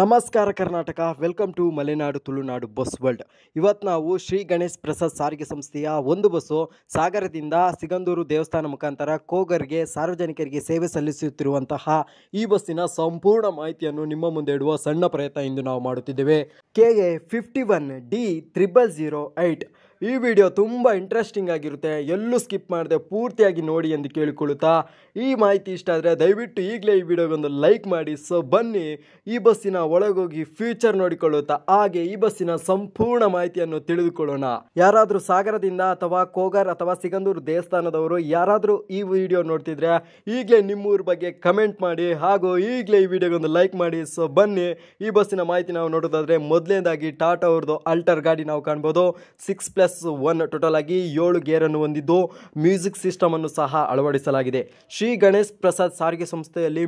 ನಮಸ್ಕಾರ Karnataka welcome to Malenadu Tulunadu bus world ಇವತ್ತು ನಾವು ಶ್ರೀ ಗಣೇಶ್ ಪ್ರಸಾದ್ ಸಾರಿಗೆ ಸಂಸ್ಥೆಯ ಒಂದು ಬಸ್ಸು ಸಾಗರದಿಂದ ಸಿಗಂದೂರು ದೇವಸ್ಥಾನ ಮುಖಾಂತರ ಕೋಗರ್ಗೆ ಸಾರ್ವಜನಿಕರಿಗೆ ಸೇವೆ ಸಲ್ಲಿಸುತ್ತಿರುವಂತಹ ಈ ಬಸ್ಸಿನ ಸಂಪೂರ್ಣ ಮಾಹಿತಿಯನ್ನು ನಿಮ್ಮ ಮುಂದೆ ಇಡುವ ಸಣ್ಣ ಪ್ರಯತ್ನ ಇಂದು ನಾವು ಮಾಡುತ್ತಿದ್ದೇವೆ K A fifty one D triple zero eight ಈ ವಿಡಿಯೋ ತುಂಬ ಇಂಟ್ರೆಸ್ಟಿಂಗ್ ಆಗಿರುತ್ತೆ ಎಲ್ಲೂ ಸ್ಕಿಪ್ ಮಾಡದೆ ಪೂರ್ತಿಯಾಗಿ ನೋಡಿ ಎಂದು ಕೇಳಿಕೊಳ್ಳುತ್ತಾ ಈ ಮಾಹಿತಿ ಇಷ್ಟ ಆದರೆ ದಯವಿಟ್ಟು ಈಗಲೇ ಈ ವಿಡಿಯೋಗೊಂದು ಲೈಕ್ ಮಾಡಿ ಸೊ ಬನ್ನಿ ಈ ಬಸ್ಸಿನ ಒಳಗೋಗಿ ಫ್ಯೂಚರ್ ನೋಡಿಕೊಳ್ಳುತ್ತಾ ಹಾಗೆ ಈ ಬಸ್ಸಿನ ಸಂಪೂರ್ಣ ಮಾಹಿತಿಯನ್ನು ತಿಳಿದುಕೊಳ್ಳೋಣ ಯಾರಾದರೂ ಸಾಗರದಿಂದ ಅಥವಾ ಕೋಗಾರ್ ಅಥವಾ ಸಿಗಂದೂರು ದೇವಸ್ಥಾನದವರು ಯಾರಾದರೂ ಈ ವಿಡಿಯೋ ನೋಡ್ತಿದ್ರೆ ಈಗಲೇ ನಿಮ್ಮೂರ ಬಗ್ಗೆ ಕಮೆಂಟ್ ಮಾಡಿ ಹಾಗೂ ಈಗಲೇ ಈ ವಿಡಿಯೋಗೊಂದು ಲೈಕ್ ಮಾಡಿ ಸೊ ಬನ್ನಿ ಈ ಬಸ್ಸಿನ ಮಾಹಿತಿ ನಾವು ನೋಡೋದಾದ್ರೆ ಮೊದಲನೇದಾಗಿ ಟಾಟಾ ಅವ್ರದ್ದು ಅಲ್ಟರ್ ಗಾಡಿ ನಾವು ಕಾಣ್ಬೋದು six plus plus one total ಆಗಿ ಏಳು ಅನ್ನು ಹೊಂದಿದ್ದು ಮ್ಯೂಸಿಕ್ ಸಿಸ್ಟಮ್ ಅನ್ನು ಸಹ ಅಳವಡಿಸಲಾಗಿದೆ ಶ್ರೀ ಗಣೇಶ್ ಪ್ರಸಾದ್ ಸಾರಿಗೆ ಸಂಸ್ಥೆಯಲ್ಲಿ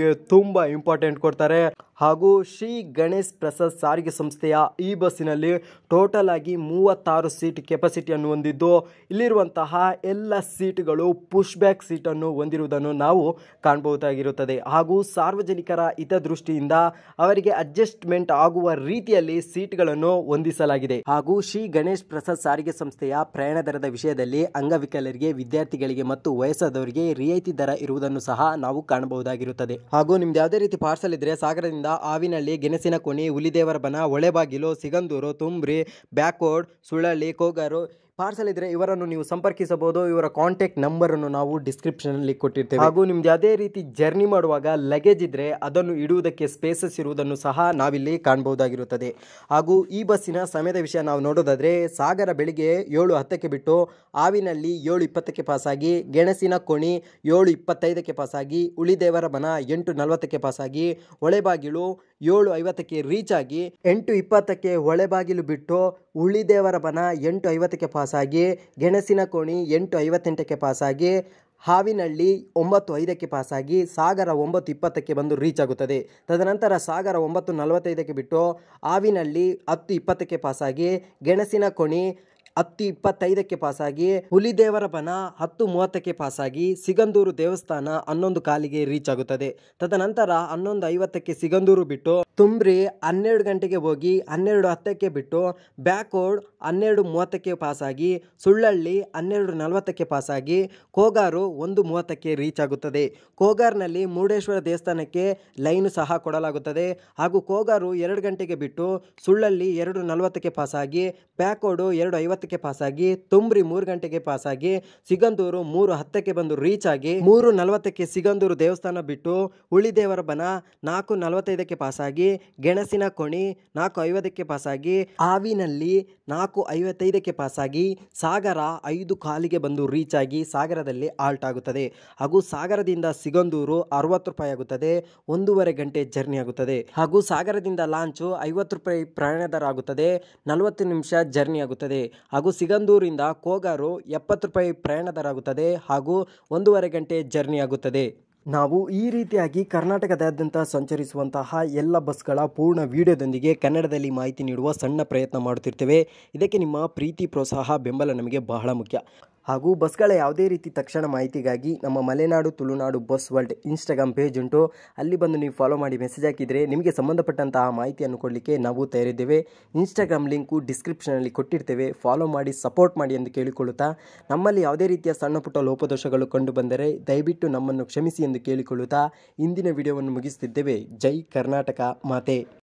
ಗೆ ತುಂಬಾ ಇಂಪಾರ್ಟೆಂಟ್ ಕೊಡ್ತಾರೆ ಹಾಗೂ ಶ್ರೀ ಗಣೇಶ್ ಪ್ರಸಾದ್ ಸಾರಿಗೆ ಸಂಸ್ಥೆಯ ಈ ಬಸ್ಸಿನಲ್ಲಿ ಟೋಟಲ್ ಆಗಿ ಮೂವತ್ತಾರು ಸೀಟ್ ಕೆಪಾಸಿಟಿಯನ್ನು ಹೊಂದಿದ್ದು ಇಲ್ಲಿರುವಂತಹ ಎಲ್ಲ ಸೀಟ್ಗಳು ಪುಷ್ ಬ್ಯಾಕ್ ಸೀಟನ್ನು ಹೊಂದಿರುವುದನ್ನು ನಾವು ಕಾಣಬಹುದಾಗಿರುತ್ತದೆ ಹಾಗೂ ಸಾರ್ವಜನಿಕರ ಹಿತದೃಷ್ಟಿಯಿಂದ ಅವರಿಗೆ ಅಡ್ಜಸ್ಟ್ಮೆಂಟ್ ಆಗುವ ರೀತಿಯಲ್ಲಿ ಸೀಟ್ಗಳನ್ನು ಹೊಂದಿಸಲಾಗಿದೆ ಹಾಗೂ ಶ್ರೀ ಗಣೇಶ್ ಸಾರಿಗೆ ಸಂಸ್ಥೆಯ ಪ್ರಯಾಣ ದರದ ವಿಷಯದಲ್ಲಿ ಅಂಗವಿಕಲರಿಗೆ ವಿದ್ಯಾರ್ಥಿಗಳಿಗೆ ಮತ್ತು ವಯಸ್ಸಾದವರಿಗೆ ರಿಯಾಯಿತಿ ದರ ಇರುವುದನ್ನು ಸಹ ನಾವು ಕಾಣಬಹುದಾಗಿರುತ್ತದೆ ಹಾಗೂ ನಿಮ್ದು ಯಾವುದೇ ರೀತಿ ಪಾರ್ಸಲ್ ಇದ್ದರೆ ಸಾಗರದಿಂದ ಆವಿನಹಳ್ಳಿ ಗೆಣಸಿನ ಕೋಣಿ ಹುಲಿದೇವರ ಬನ ಹೊಳೆಬಾಗಿಲು ಸಿಗಂದೂರು ತುಂಬ್ರಿ ಬ್ಯಾಕೋಡ್ ಸುಳ್ಳಿ ಕೋಗರು ಪಾರ್ಸಲ್ ಇದ್ದರೆ ಇವರನ್ನು ನೀವು ಸಂಪರ್ಕಿಸಬಹುದು ಇವರ ಕಾಂಟ್ಯಾಕ್ಟ್ ನಂಬರನ್ನು ನಾವು ಡಿಸ್ಕ್ರಿಪ್ಷನಲ್ಲಿ ಕೊಟ್ಟಿರ್ತೇವೆ ಹಾಗೂ ನಿಮ್ದು ಯಾವುದೇ ರೀತಿ ಜರ್ನಿ ಮಾಡುವಾಗ ಲಗೇಜ್ ಇದ್ದರೆ ಅದನ್ನು ಇಡುವುದಕ್ಕೆ ಸ್ಪೇಸಸ್ ಇರುವುದನ್ನು ಸಹ ನಾವಿಲ್ಲಿ ಕಾಣಬಹುದಾಗಿರುತ್ತದೆ ಹಾಗೂ ಈ ಬಸ್ಸಿನ ಸಮಯದ ವಿಷಯ ನಾವು ನೋಡೋದಾದರೆ ಸಾಗರ ಬೆಳಿಗ್ಗೆ ಏಳು ಹತ್ತಕ್ಕೆ ಬಿಟ್ಟು ಆವಿನಲ್ಲಿ ಏಳು ಇಪ್ಪತ್ತಕ್ಕೆ ಪಾಸಾಗಿ ಗೆಣಸಿನ ಕೋಣಿ ಏಳು ಇಪ್ಪತ್ತೈದಕ್ಕೆ ಪಾಸಾಗಿ ಉಳಿದೇವರ ಮನ ಎಂಟು ನಲವತ್ತಕ್ಕೆ ಪಾಸಾಗಿ ಹೊಳೆಬಾಗಿಲು ಏಳು ಐವತ್ತಕ್ಕೆ ರೀಚ್ ಆಗಿ ಎಂಟು ಇಪ್ಪತ್ತಕ್ಕೆ ಒಳೆಬಾಗಿಲು ಬಿಟ್ಟು ಉಳಿದೇವರ ಬನ ಎಂಟು ಐವತ್ತಕ್ಕೆ ಪಾಸಾಗಿ ಗೆಣಸಿನ ಕೋಣಿ ಎಂಟು ಐವತ್ತೆಂಟಕ್ಕೆ ಪಾಸಾಗಿ ಹಾವಿನಳ್ಳಿ ಒಂಬತ್ತು ಐದಕ್ಕೆ ಪಾಸಾಗಿ ಸಾಗರ ಒಂಬತ್ತು ಇಪ್ಪತ್ತಕ್ಕೆ ಬಂದು ರೀಚ್ ಆಗುತ್ತದೆ ತದನಂತರ ಸಾಗರ ಒಂಬತ್ತು ನಲವತ್ತೈದಕ್ಕೆ ಬಿಟ್ಟು ಹಾವಿನಳ್ಳಿ ಹತ್ತು ಇಪ್ಪತ್ತಕ್ಕೆ ಪಾಸಾಗಿ ಗೆಣಸಿನ ಕೊಣಿ ಹತ್ತು ಇಪ್ಪತ್ತೈದಕ್ಕೆ ಪಾಸಾಗಿ ಹುಲಿದೇವರ ಬನ ಹತ್ತು ಮೂವತ್ತಕ್ಕೆ ಪಾಸಾಗಿ ಸಿಗಂದೂರು ದೇವಸ್ಥಾನ ಹನ್ನೊಂದು ಕಾಲಿಗೆ ರೀಚ್ ಆಗುತ್ತದೆ ತದನಂತರ ಹನ್ನೊಂದು ಐವತ್ತಕ್ಕೆ ಸಿಗಂದೂರು ಬಿಟ್ಟು ತುಂಬ್ರಿ ಹನ್ನೆರಡು ಗಂಟೆಗೆ ಹೋಗಿ ಹನ್ನೆರಡು ಹತ್ತಕ್ಕೆ ಬಿಟ್ಟು ಬ್ಯಾಕೋಡ್ ಹನ್ನೆರಡು ಮೂವತ್ತಕ್ಕೆ ಪಾಸಾಗಿ ಸುಳ್ಳಳ್ಳಿ ಹನ್ನೆರಡು ನಲವತ್ತಕ್ಕೆ ಪಾಸಾಗಿ ಕೋಗಾರು ಒಂದು ಮೂವತ್ತಕ್ಕೆ ರೀಚ್ ಆಗುತ್ತದೆ ಕೋಗಾರ್ನಲ್ಲಿ ಮುರುಡೇಶ್ವರ ದೇವಸ್ಥಾನಕ್ಕೆ ಲೈನು ಸಹ ಕೊಡಲಾಗುತ್ತದೆ ಹಾಗೂ ಕೋಗಾರು ಎರಡು ಗಂಟೆಗೆ ಬಿಟ್ಟು ಸುಳ್ಳಳ್ಳಿ ಎರಡು ನಲವತ್ತಕ್ಕೆ ಪಾಸಾಗಿ ಬ್ಯಾಕೋಡು ಎರಡು ಐವತ್ತು ಪಾಸ್ ಆಗಿ ತುಂಬ್ರಿ ಮೂರು ಗಂಟೆಗೆ ಪಾಸಾಗಿ ಸಿಗಂದೂರು ಮೂರು ಹತ್ತಕ್ಕೆ ಬಂದು ರೀಚ್ ಆಗಿ ಮೂರು ನಲವತ್ತಕ್ಕೆ ಸಿಗಂದೂರು ದೇವಸ್ಥಾನ ಬಿಟ್ಟು ಉಳಿದೇವರ ಬನ ನಾಲ್ಕು ನಲವತ್ತೈದಕ್ಕೆ ಪಾಸಾಗಿ ಗೆಣಸಿನ ಕೋಣಿ ನಾಲ್ಕು ಐವತ್ತಕ್ಕೆ ಪಾಸಾಗಿ ಆವಿನಲ್ಲಿ ನಾಲ್ಕು ಐವತ್ತೈದಕ್ಕೆ ಪಾಸಾಗಿ ಸಾಗರ ಐದು ಕಾಲಿಗೆ ಬಂದು ರೀಚ್ ಆಗಿ ಸಾಗರದಲ್ಲಿ ಆಲ್ಟ್ ಆಗುತ್ತದೆ ಹಾಗೂ ಸಾಗರದಿಂದ ಸಿಗಂದೂರು ಅರವತ್ತು ರೂಪಾಯಿ ಆಗುತ್ತದೆ ಒಂದೂವರೆ ಗಂಟೆ ಜರ್ನಿ ಆಗುತ್ತದೆ ಹಾಗೂ ಸಾಗರದಿಂದ ಲಾಂಚು ಐವತ್ತು ರೂಪಾಯಿ ಪ್ರಯಾಣ ದರ ಆಗುತ್ತದೆ ನಲವತ್ತು ನಿಮಿಷ ಜರ್ನಿ ಆಗುತ್ತದೆ ಹಾಗೂ ಸಿಗಂದೂರಿಂದ ಕೋಗಾರು ಎಪ್ಪತ್ತು ರೂಪಾಯಿ ಪ್ರಯಾಣ ದರ ಆಗುತ್ತದೆ ಹಾಗೂ ಒಂದೂವರೆ ಗಂಟೆ ಜರ್ನಿ ಆಗುತ್ತದೆ ನಾವು ಈ ರೀತಿಯಾಗಿ ಕರ್ನಾಟಕದಾದ್ಯಂತ ಸಂಚರಿಸುವಂತಹ ಎಲ್ಲ ಬಸ್ಗಳ ಪೂರ್ಣ ವಿಡಿಯೋದೊಂದಿಗೆ ಕನ್ನಡದಲ್ಲಿ ಮಾಹಿತಿ ನೀಡುವ ಸಣ್ಣ ಪ್ರಯತ್ನ ಮಾಡುತ್ತಿರ್ತೇವೆ ಇದಕ್ಕೆ ನಿಮ್ಮ ಪ್ರೀತಿ ಪ್ರೋತ್ಸಾಹ ಬೆಂಬಲ ನಮಗೆ ಬಹಳ ಮುಖ್ಯ ಹಾಗೂ ಬಸ್ಗಳ ಯಾವುದೇ ರೀತಿ ತಕ್ಷಣ ಮಾಹಿತಿಗಾಗಿ ನಮ್ಮ Malenadu Tulunadu bus world Instagram page ಉಂಟು ಅಲ್ಲಿ ಬಂದು ನೀವು ಫಾಲೋ ಮಾಡಿ ಮೆಸೇಜ್ ಹಾಕಿದರೆ ನಿಮಗೆ ಸಂಬಂಧಪಟ್ಟಂತಹ ಮಾಹಿತಿಯನ್ನು ಕೊಡಲಿಕ್ಕೆ ನಾವು ತಯಾರಿದ್ದೇವೆ ಇನ್ಸ್ಟಾಗ್ರಾಮ್ ಲಿಂಕು ಡಿಸ್ಕ್ರಿಪ್ಷನಲ್ಲಿ ಕೊಟ್ಟಿರ್ತೇವೆ ಫಾಲೋ ಮಾಡಿ ಸಪೋರ್ಟ್ ಮಾಡಿ ಎಂದು ಕೇಳಿಕೊಳ್ಳುತ್ತಾ ನಮ್ಮಲ್ಲಿ ಯಾವುದೇ ರೀತಿಯ ಸಣ್ಣ ಪುಟ್ಟ ಲೋಪದೋಷಗಳು ಕಂಡು ಬಂದರೆ ದಯವಿಟ್ಟು ನಮ್ಮನ್ನು ಕ್ಷಮಿಸಿ ಎಂದು ಕೇಳಿಕೊಳ್ಳುತ್ತಾ ಇಂದಿನ ವಿಡಿಯೋವನ್ನು ಮುಗಿಸುತ್ತಿದ್ದೇವೆ ಜೈ ಕರ್ನಾಟಕ ಮಾತೆ